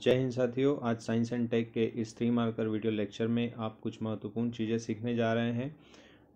जय हिंद साथियों आज साइंस एंड टेक के इस थ्री मार्कर वीडियो लेक्चर में आप कुछ महत्वपूर्ण चीज़ें सीखने जा रहे हैं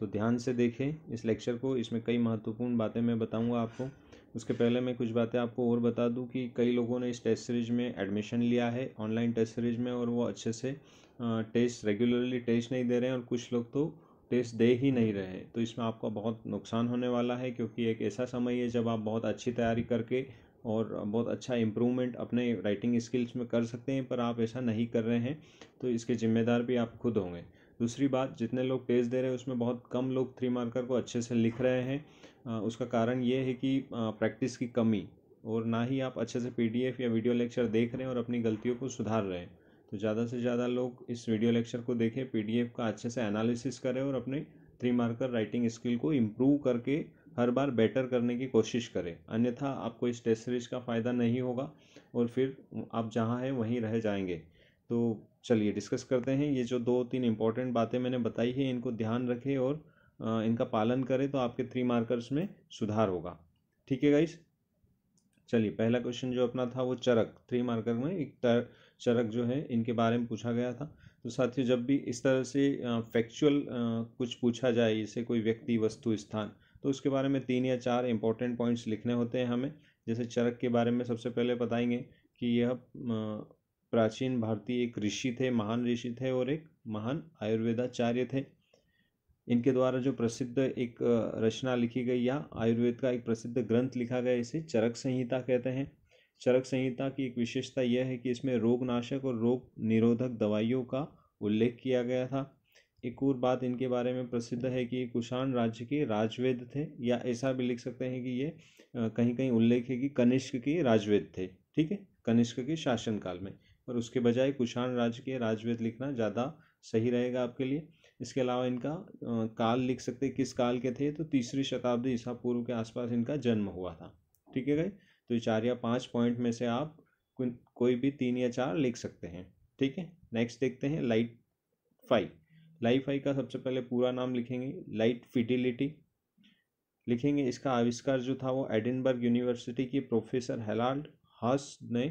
तो ध्यान से देखें इस लेक्चर को इसमें कई महत्वपूर्ण बातें मैं बताऊंगा आपको उसके पहले मैं कुछ बातें आपको और बता दूं कि कई लोगों ने इस टेस्ट सीरीज में एडमिशन लिया है ऑनलाइन टेस्ट सीरीज में और वो अच्छे से टेस्ट रेगुलरली टेस्ट नहीं दे रहे हैं और कुछ लोग तो टेस्ट दे ही नहीं रहे तो इसमें आपका बहुत नुकसान होने वाला है क्योंकि एक ऐसा समय है जब आप बहुत अच्छी तैयारी करके और बहुत अच्छा इम्प्रूवमेंट अपने राइटिंग स्किल्स में कर सकते हैं पर आप ऐसा नहीं कर रहे हैं तो इसके ज़िम्मेदार भी आप खुद होंगे दूसरी बात जितने लोग टेस्ट दे रहे हैं उसमें बहुत कम लोग थ्री मार्कर को अच्छे से लिख रहे हैं उसका कारण ये है कि प्रैक्टिस की कमी और ना ही आप अच्छे से पीडीएफ या वीडियो लेक्चर देख रहे हैं और अपनी गलतियों को सुधार रहे हैं तो ज़्यादा से ज़्यादा लोग इस वीडियो लेक्चर को देखें पी का अच्छे से एनालिसिस करें और अपने थ्री मार्कर राइटिंग स्किल को इम्प्रूव करके हर बार बेटर करने की कोशिश करें अन्यथा आपको इस टेस्ट सीरीज का फ़ायदा नहीं होगा और फिर आप जहाँ हैं वहीं रह जाएंगे तो चलिए डिस्कस करते हैं ये जो दो तीन इंपॉर्टेंट बातें मैंने बताई है इनको ध्यान रखें और इनका पालन करें तो आपके थ्री मार्कर्स में सुधार होगा ठीक है गाइस चलिए पहला क्वेश्चन जो अपना था वो चरक थ्री मार्कर में एक चरक जो है इनके बारे में पूछा गया था तो साथियों जब भी इस तरह से फैक्चुअल कुछ पूछा जाए जैसे कोई व्यक्ति वस्तु स्थान तो उसके बारे में तीन या चार इंपॉर्टेंट पॉइंट्स लिखने होते हैं हमें जैसे चरक के बारे में सबसे पहले बताएंगे कि यह प्राचीन भारतीय एक ऋषि थे महान ऋषि थे और एक महान आयुर्वेदाचार्य थे इनके द्वारा जो प्रसिद्ध एक रचना लिखी गई या आयुर्वेद का एक प्रसिद्ध ग्रंथ लिखा गया इसे चरक संहिता कहते हैं चरक संहिता की एक विशेषता यह है कि इसमें रोगनाशक और रोग निरोधक दवाइयों का उल्लेख किया गया था एक और बात इनके बारे में प्रसिद्ध है कि कुषाण राज्य के राजवेद थे या ऐसा भी लिख सकते हैं कि ये कहीं कहीं उल्लेख है कि कनिष्क के राजवेद थे ठीक है कनिष्क के शासनकाल में और उसके बजाय कुषाण राज्य के राजवेद लिखना ज़्यादा सही रहेगा आपके लिए इसके अलावा इनका काल लिख सकते किस काल के थे तो तीसरी शताब्दी ईसा पूर्व के आसपास इनका जन्म हुआ था ठीक है गई तो चार या पाँच पॉइंट में से आप कोई भी तीन या चार लिख सकते हैं ठीक है नेक्स्ट देखते हैं लाइट फाई लाइट फाई का सबसे पहले पूरा नाम लिखेंगे लाइट फिटिलिटी लिखेंगे इसका आविष्कार जो था वो एडिनबर्ग यूनिवर्सिटी की प्रोफेसर हेलाल्ड हस ने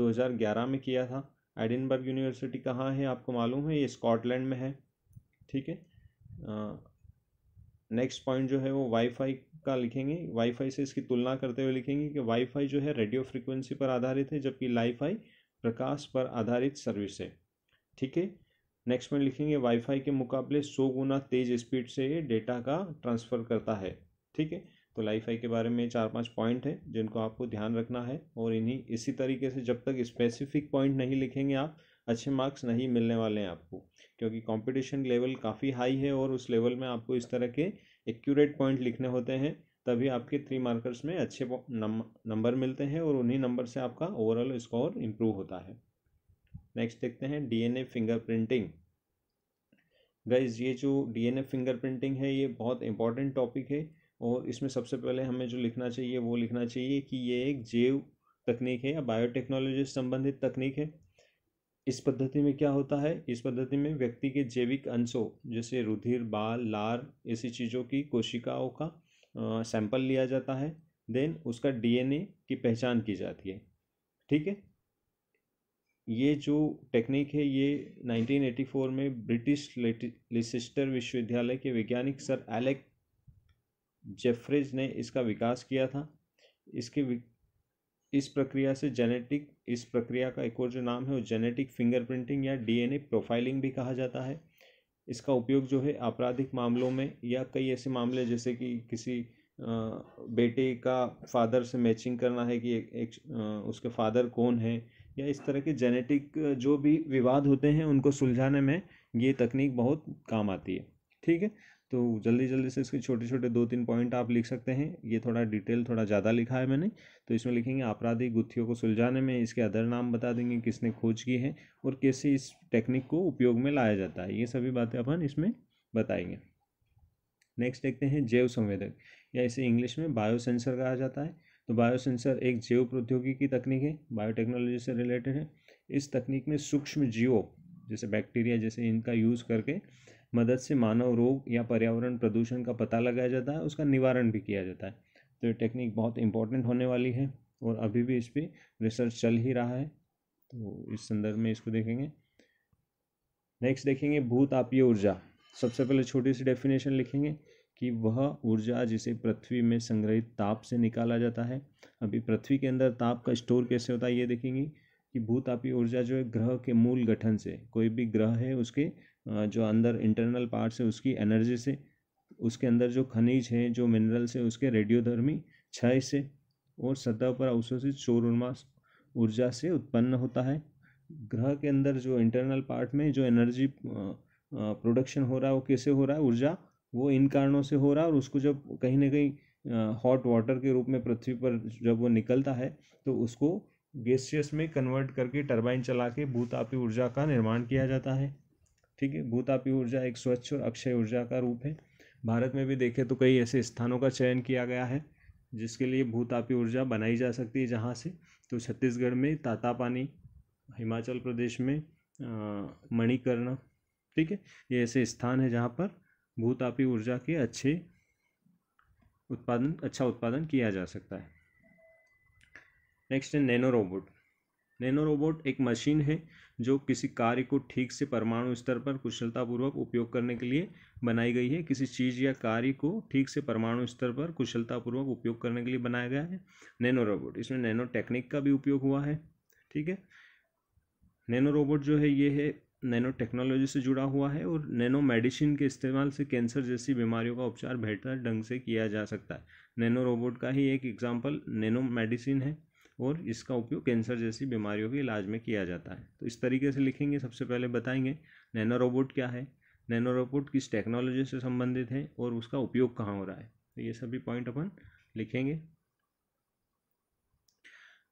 2011 में किया था एडिनबर्ग यूनिवर्सिटी कहाँ है आपको मालूम है ये स्कॉटलैंड में है ठीक है नेक्स्ट पॉइंट जो है वो वाईफाई का लिखेंगे वाईफाई से इसकी तुलना करते हुए लिखेंगे कि वाईफाई जो है रेडियो फ्रिक्वेंसी पर आधारित है जबकि लाईफाई प्रकाश पर आधारित सर्विस है ठीक है नेक्स्ट पॉइंट लिखेंगे वाईफाई के मुकाबले सौ गुना तेज स्पीड से ये डेटा का ट्रांसफ़र करता है ठीक है तो लाईफाई के बारे में चार पांच पॉइंट हैं जिनको आपको ध्यान रखना है और इन्हीं इसी तरीके से जब तक स्पेसिफिक पॉइंट नहीं लिखेंगे आप अच्छे मार्क्स नहीं मिलने वाले हैं आपको क्योंकि कंपटीशन लेवल काफ़ी हाई है और उस लेवल में आपको इस तरह के एक्यूरेट पॉइंट लिखने होते हैं तभी आपके थ्री मार्कर्स में अच्छे नंबर मिलते हैं और उन्हीं नंबर से आपका ओवरऑल स्कोर इम्प्रूव होता है नेक्स्ट देखते हैं डीएनए फिंगरप्रिंटिंग गाइज ये जो डीएनए फिंगरप्रिंटिंग है ये बहुत इंपॉर्टेंट टॉपिक है और इसमें सबसे पहले हमें जो लिखना चाहिए वो लिखना चाहिए कि ये एक जैव तकनीक है या बायोटेक्नोलॉजी से संबंधित तकनीक है इस पद्धति में क्या होता है इस पद्धति में व्यक्ति के जैविक अंशों जैसे रुधिर बाल लार ऐसी चीज़ों की कोशिकाओं का सैंपल लिया जाता है देन उसका डीएनए की पहचान की जाती है ठीक है ये जो टेक्निक है ये 1984 में ब्रिटिश लिसिस्टर विश्वविद्यालय के वैज्ञानिक सर एलेक जेफ्रिज ने इसका विकास किया था इसके इस प्रक्रिया से जेनेटिक इस प्रक्रिया का एक और जो नाम है वो जेनेटिक फिंगरप्रिंटिंग या डीएनए प्रोफाइलिंग भी कहा जाता है इसका उपयोग जो है आपराधिक मामलों में या कई ऐसे मामले जैसे कि किसी बेटे का फादर से मैचिंग करना है कि एक, एक उसके फादर कौन है या इस तरह के जेनेटिक जो भी विवाद होते हैं उनको सुलझाने में ये तकनीक बहुत काम आती है ठीक है तो जल्दी जल्दी से इसके छोटे छोटे दो तीन पॉइंट आप लिख सकते हैं ये थोड़ा डिटेल थोड़ा ज़्यादा लिखा है मैंने तो इसमें लिखेंगे आपराधिक गुत्थियों को सुलझाने में इसके अदर नाम बता देंगे किसने खोज की है और कैसे इस टेक्निक को उपयोग में लाया जाता है ये सभी बातें अपन इसमें बताएंगे नेक्स्ट देखते हैं जैव संवेदक या इसे इंग्लिश में बायोसेंसर कहा जाता है तो बायोसेंसर एक जैव प्रौद्योगिकी तकनीक है बायोटेक्नोलॉजी से रिलेटेड है इस तकनीक में सूक्ष्म जीवों जैसे बैक्टीरिया जैसे इनका यूज़ करके मदद से मानव रोग या पर्यावरण प्रदूषण का पता लगाया जाता है उसका निवारण भी किया जाता है तो ये टेक्निक बहुत इंपॉर्टेंट होने वाली है और अभी भी इस पर रिसर्च चल ही रहा है तो इस संदर्भ में इसको देखेंगे नेक्स्ट देखेंगे भूतापीय ऊर्जा सबसे पहले छोटी सी डेफिनेशन लिखेंगे कि वह ऊर्जा जिसे पृथ्वी में संग्रहित ताप से निकाला जाता है अभी पृथ्वी के अंदर ताप का स्टोर कैसे होता है ये देखेंगे कि भूतापीय ऊर्जा जो है ग्रह के मूल गठन से कोई भी ग्रह है उसके जो अंदर इंटरनल पार्ट्स है उसकी एनर्जी से उसके अंदर जो खनिज है जो मिनरल्स है उसके रेडियोधर्मी क्षय से और सतह पर अवशोषित शोर उर्मा ऊर्जा से उत्पन्न होता है ग्रह के अंदर जो इंटरनल पार्ट में जो एनर्जी प्रोडक्शन हो रहा है वो कैसे हो रहा है ऊर्जा वो इन कारणों से हो रहा है और उसको जब कहीं ना कहीं हॉट वाटर के रूप में पृथ्वी पर जब वो निकलता है तो उसको गैसियस में कन्वर्ट करके टरबाइन चला के भूतापी ऊर्जा का निर्माण किया जाता है ठीक है भूतापी ऊर्जा एक स्वच्छ और अक्षय ऊर्जा का रूप है भारत में भी देखें तो कई ऐसे स्थानों का चयन किया गया है जिसके लिए भूतापी ऊर्जा बनाई जा सकती है जहाँ से तो छत्तीसगढ़ में ताता पानी हिमाचल प्रदेश में मणिकर्ण ठीक है ये ऐसे स्थान है जहाँ पर भूतापी ऊर्जा के अच्छे उत्पादन अच्छा उत्पादन किया जा सकता है नेक्स्ट है नैनो रोबोट नैनो रोबोट एक मशीन है जो किसी कार्य को ठीक से परमाणु स्तर पर कुशलतापूर्वक उपयोग करने के लिए बनाई गई है किसी चीज़ या कार्य को ठीक से परमाणु स्तर पर कुशलतापूर्वक उपयोग करने के लिए बनाया गया है नैनो रोबोट इसमें नैनो टेक्निक का भी उपयोग हुआ है ठीक है नैनो रोबोट जो है ये है नैनो टेक्नोलॉजी से जुड़ा हुआ है और नैनो मेडिसिन के इस्तेमाल से कैंसर जैसी बीमारियों का उपचार बेहतर ढंग से किया जा सकता है नैनो रोबोट का ही एक एग्जाम्पल नैनो मेडिसिन है और इसका उपयोग कैंसर जैसी बीमारियों के इलाज में किया जाता है तो इस तरीके से लिखेंगे सबसे पहले बताएंगे नैनो रोबोट क्या है नैनो रोबोट किस टेक्नोलॉजी से संबंधित है और उसका उपयोग कहाँ हो रहा है तो ये सभी पॉइंट अपन लिखेंगे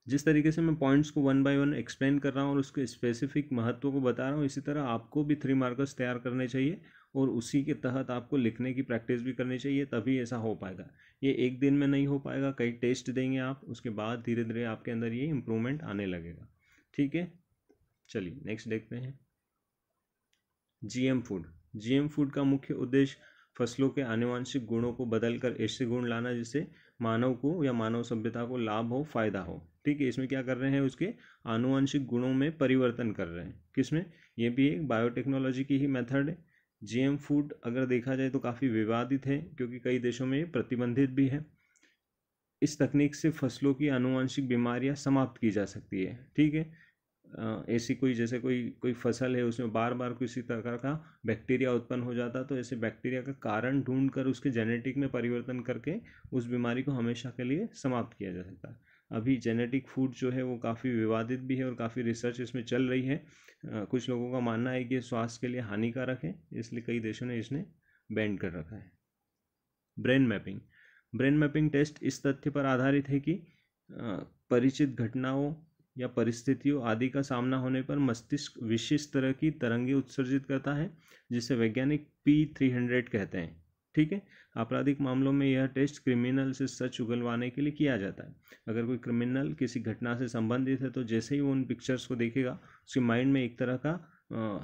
जिस तरीके से मैं पॉइंट्स को वन बाय वन एक्सप्लेन कर रहा हूँ और उसके स्पेसिफिक महत्व को बता रहा हूँ इसी तरह आपको भी थ्री मार्कर्स तैयार करने चाहिए और उसी के तहत आपको लिखने की प्रैक्टिस भी करनी चाहिए तभी ऐसा हो पाएगा ये एक दिन में नहीं हो पाएगा कई टेस्ट देंगे आप उसके बाद धीरे धीरे आपके अंदर ये इम्प्रूवमेंट आने लगेगा ठीक है चलिए नेक्स्ट देखते हैं जीएम फूड जीएम फूड का मुख्य उद्देश्य फसलों के आनुवंशिक गुणों को बदलकर ऐसे गुण लाना जिससे मानव को या मानव सभ्यता को लाभ हो फायदा हो ठीक है इसमें क्या कर रहे हैं उसके आनुवंशिक गुणों में परिवर्तन कर रहे हैं किसमें ये भी एक बायोटेक्नोलॉजी की ही मेथड है जीएम फूड अगर देखा जाए तो काफ़ी विवादित है क्योंकि कई देशों में ये प्रतिबंधित भी है इस तकनीक से फसलों की आनुवंशिक बीमारियाँ समाप्त की जा सकती है ठीक है ऐसी कोई जैसे कोई कोई फसल है उसमें बार बार किसी प्रकार का बैक्टीरिया उत्पन्न हो जाता तो ऐसे बैक्टीरिया का कारण ढूंढ कर उसके जेनेटिक में परिवर्तन करके उस बीमारी को हमेशा के लिए समाप्त किया जा सकता है अभी जेनेटिक फूड जो है वो काफ़ी विवादित भी है और काफ़ी रिसर्च इसमें चल रही है कुछ लोगों का मानना है कि स्वास्थ्य के लिए हानिकारक है इसलिए कई देशों ने इसने बैंड कर रखा है brain mapping brain mapping test इस तथ्य पर आधारित है कि परिचित घटनाओं या परिस्थितियों आदि का सामना होने पर मस्तिष्क विशेष तरह की तरंगे उत्सर्जित करता है जिसे वैज्ञानिक पी थ्री हंड्रेड कहते हैं ठीक है आपराधिक मामलों में यह टेस्ट क्रिमिनल से सच उगलवाने के लिए किया जाता है अगर कोई क्रिमिनल किसी घटना से संबंधित है तो जैसे ही वो उन पिक्चर्स को देखेगा उसके माइंड में एक तरह का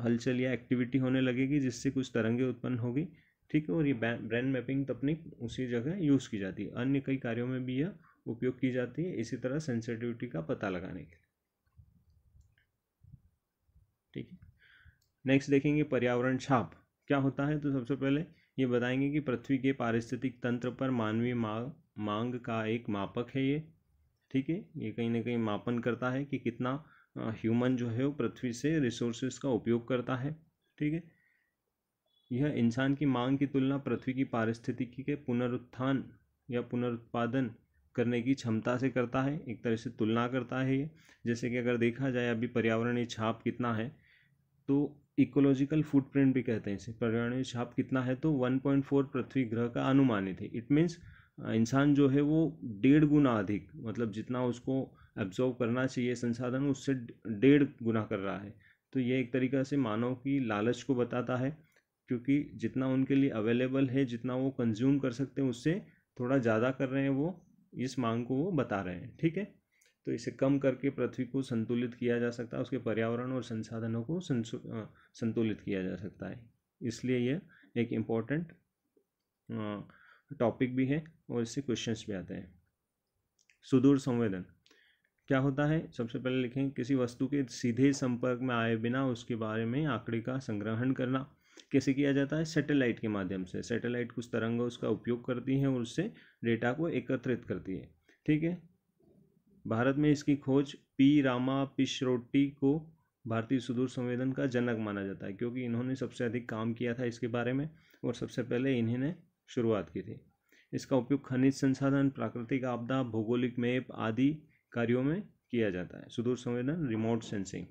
हलचल या एक्टिविटी होने लगेगी जिससे कुछ तरंगे उत्पन्न होगी ठीक है और ये ब्रेन मैपिंग तकनीक उसी जगह यूज़ की जाती है अन्य कई कार्यों में भी यह उपयोग की जाती है इसी तरह सेंसिटिविटी का पता लगाने के लिए ठीक है नेक्स्ट देखेंगे पर्यावरण छाप क्या होता है तो सबसे पहले ये बताएंगे कि पृथ्वी के पारिस्थितिक तंत्र पर मानवीय मांग मांग का एक मापक है ये ठीक है ये कहीं ना कहीं मापन करता है कि कितना ह्यूमन जो है वो पृथ्वी से रिसोर्सेज का उपयोग करता है ठीक है यह इंसान की मांग की तुलना पृथ्वी की पारिस्थितिकी के पुनरुत्थान या पुनरुत्पादन करने की क्षमता से करता है एक तरह से तुलना करता है ये जैसे कि अगर देखा जाए अभी पर्यावरणीय छाप कितना है तो इकोलॉजिकल फुटप्रिंट भी कहते हैं इसे पर्यावरणीय छाप कितना है तो 1.4 पृथ्वी ग्रह का अनुमानित है इट मीन्स इंसान जो है वो डेढ़ गुना अधिक मतलब जितना उसको एब्जॉर्व करना चाहिए संसाधन उससे डेढ़ गुना कर रहा है तो ये एक तरीका से मानव की लालच को बताता है क्योंकि जितना उनके लिए अवेलेबल है जितना वो कंज्यूम कर सकते हैं उससे थोड़ा ज़्यादा कर रहे हैं वो इस मांग को वो बता रहे हैं ठीक है तो इसे कम करके पृथ्वी को संतुलित किया जा सकता है उसके पर्यावरण और संसाधनों को संतुलित किया जा सकता है इसलिए यह एक इम्पॉर्टेंट टॉपिक भी है और इससे क्वेश्चंस भी आते हैं सुदूर संवेदन क्या होता है सबसे पहले लिखें किसी वस्तु के सीधे संपर्क में आए बिना उसके बारे में आंकड़े का संग्रहण करना कैसे किया जाता है सैटेलाइट के माध्यम से सैटेलाइट कुछ तरंग उसका उपयोग करती हैं और उससे डेटा को एकत्रित करती है ठीक है भारत में इसकी खोज पी रामा पिशरोटी को भारतीय सुदूर संवेदन का जनक माना जाता है क्योंकि इन्होंने सबसे अधिक काम किया था इसके बारे में और सबसे पहले इन्होंने शुरुआत की थी इसका उपयोग खनिज संसाधन प्राकृतिक आपदा भौगोलिक मैप आदि कार्यों में किया जाता है सुदूर संवेदन रिमोट सेंसिंग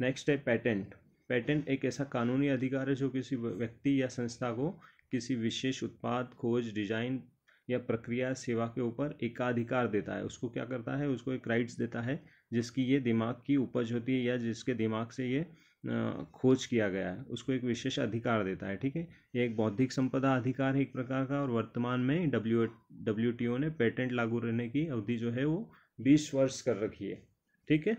नेक्स्ट है पैटेंट पेटेंट एक ऐसा कानूनी अधिकार है जो किसी व्यक्ति या संस्था को किसी विशेष उत्पाद खोज डिजाइन या प्रक्रिया सेवा के ऊपर एकाधिकार देता है उसको क्या करता है उसको एक राइट्स देता है जिसकी ये दिमाग की उपज होती है या जिसके दिमाग से ये खोज किया गया है उसको एक विशेष अधिकार देता है ठीक है ये एक बौद्धिक संपदा अधिकार है एक प्रकार का और वर्तमान में डब्ल्यू डब्ल्यू ने पेटेंट लागू रहने की अवधि जो है वो बीस वर्ष कर रखी है ठीक है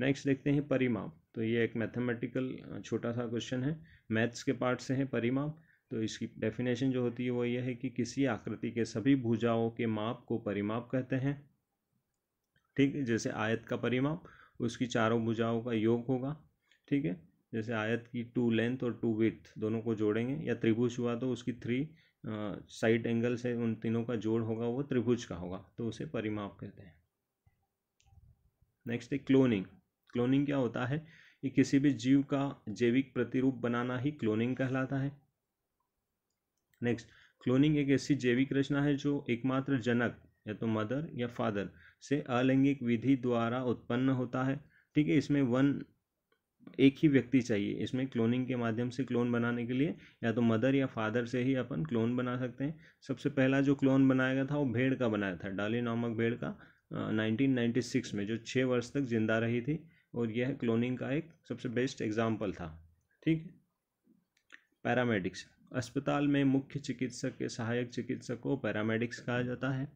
नेक्स्ट देखते हैं परिमाप तो ये एक मैथमेटिकल छोटा सा क्वेश्चन है मैथ्स के पार्ट से है परिमाप तो इसकी डेफिनेशन जो होती है वो ये है कि किसी आकृति के सभी भुजाओं के माप को परिमाप कहते हैं ठीक है जैसे आयत का परिमाप उसकी चारों भुजाओं का योग होगा ठीक है जैसे आयत की टू लेंथ और टू विथ दोनों को जोड़ेंगे या त्रिभुज हुआ तो उसकी थ्री साइड एंगल से उन तीनों का जोड़ होगा वो त्रिभुज का होगा तो उसे परिमाप कहते हैं नेक्स्ट है क्लोनिंग क्लोनिंग क्या होता है कि किसी भी जीव का जैविक प्रतिरूप बनाना ही क्लोनिंग कहलाता है नेक्स्ट क्लोनिंग एक ऐसी जैविक रचना है जो एकमात्र जनक या तो मदर या फादर से अलैंगिक विधि द्वारा उत्पन्न होता है ठीक है इसमें वन एक ही व्यक्ति चाहिए इसमें क्लोनिंग के माध्यम से क्लोन बनाने के लिए या तो मदर या फादर से ही अपन क्लोन बना सकते हैं सबसे पहला जो क्लोन बनाया गया था वो भेड़ का बनाया था डाली नामक भेड़ का नाइनटीन सिक्स में जो छः वर्ष तक जिंदा रही थी और यह क्लोनिंग का एक सबसे बेस्ट एग्जाम्पल था ठीक पैरामेडिक्स अस्पताल में मुख्य चिकित्सक के सहायक चिकित्सक को पैरामेडिक्स कहा जाता है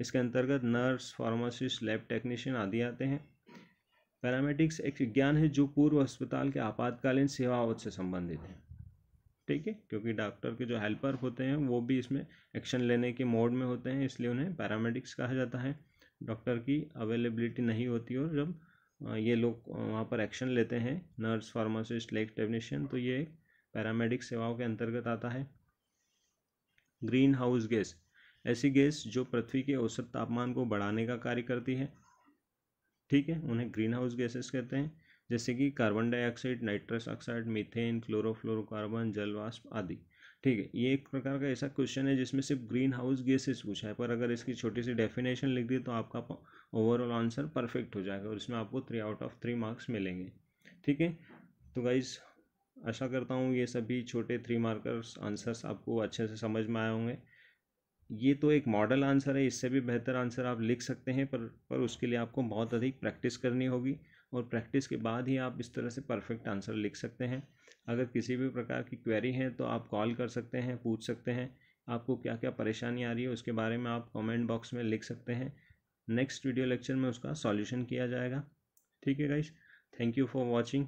इसके अंतर्गत नर्स फार्मासिस्ट लैब टेक्नीशियन आदि आते हैं पैरामेडिक्स एक विज्ञान है जो पूर्व अस्पताल के आपातकालीन सेवाओं से संबंधित है ठीक है क्योंकि डॉक्टर के जो हेल्पर होते हैं वो भी इसमें एक्शन लेने के मोड में होते हैं इसलिए उन्हें पैरामेडिक्स कहा जाता है डॉक्टर की अवेलेबिलिटी नहीं होती और जब ये लोग वहाँ पर एक्शन लेते हैं नर्स फार्मासिस्ट लेक टेक्नीशियन तो ये पैरामेडिक सेवाओं के अंतर्गत आता है ग्रीन हाउस गैस ऐसी गैस जो पृथ्वी के औसत तापमान को बढ़ाने का कार्य करती है ठीक है उन्हें ग्रीन हाउस गैसेस कहते हैं जैसे कि carbon dioxide nitrous oxide methane chlorofluorocarbon जलवाष्प आदि ठीक है ये एक प्रकार का ऐसा क्वेश्चन है जिसमें सिर्फ ग्रीन हाउस गैसेस पूछा है पर अगर इसकी छोटी सी डेफिनेशन लिख दी तो आपका ओवरऑल आंसर परफेक्ट हो जाएगा और इसमें आपको three out of three marks मिलेंगे ठीक है तो गाइज़ आशा करता हूँ ये सभी छोटे थ्री मार्कर्स आंसर्स आपको अच्छे से समझ में आए होंगे ये तो एक मॉडल आंसर है इससे भी बेहतर आंसर आप लिख सकते हैं पर पर उसके लिए आपको बहुत अधिक प्रैक्टिस करनी होगी और प्रैक्टिस के बाद ही आप इस तरह से परफेक्ट आंसर लिख सकते हैं अगर किसी भी प्रकार की क्वेरी है तो आप कॉल कर सकते हैं पूछ सकते हैं आपको क्या क्या परेशानी आ रही है उसके बारे में आप कमेंट बॉक्स में लिख सकते हैं नेक्स्ट वीडियो लेक्चर में उसका सॉल्यूशन किया जाएगा ठीक है guys thank you for watching